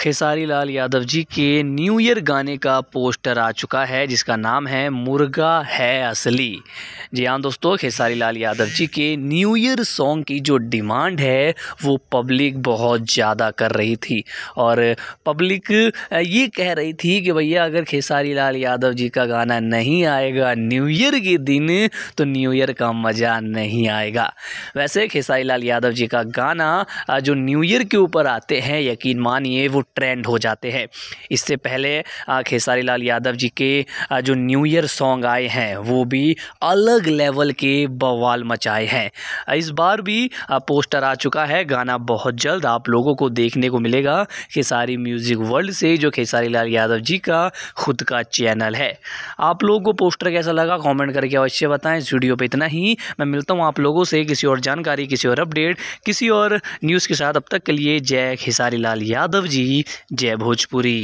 खेसारी लाल यादव जी के new year गाने का पोस्टर आ चुका है जिसका नाम है मुर्गा है असली जी हाँ दोस्तों खेसारी लाल यादव जी के न्यू ईयर सॉन्ग की जो डिमांड है वो पब्लिक बहुत ज़्यादा कर रही थी और पब्लिक ये कह रही थी कि भैया अगर खेसारी लाल यादव जी का गाना नहीं आएगा न्यू ईयर के दिन तो न्यू ईयर का मज़ा नहीं आएगा वैसे खेसारी लाल यादव जी का गाना जो न्यू ईयर के ऊपर आते हैं यकीन मानिए वो ट्रेंड हो जाते हैं इससे पहले खेसारी लाल यादव जी के जो न्यू ईयर सॉन्ग आए हैं वो भी अलग लेवल के बवाल मचाए हैं इस बार भी पोस्टर आ चुका है गाना बहुत जल्द आप लोगों को देखने को मिलेगा खेसारी म्यूज़िक वर्ल्ड से जो खेसारी लाल यादव जी का खुद का चैनल है आप लोगों को पोस्टर कैसा लगा कमेंट करके अवश्य बताएं इस वीडियो पे इतना ही मैं मिलता हूँ आप लोगों से किसी और जानकारी किसी और अपडेट किसी और न्यूज़ के साथ अब तक के लिए जय खेसारी लाल यादव जी जय भोजपुरी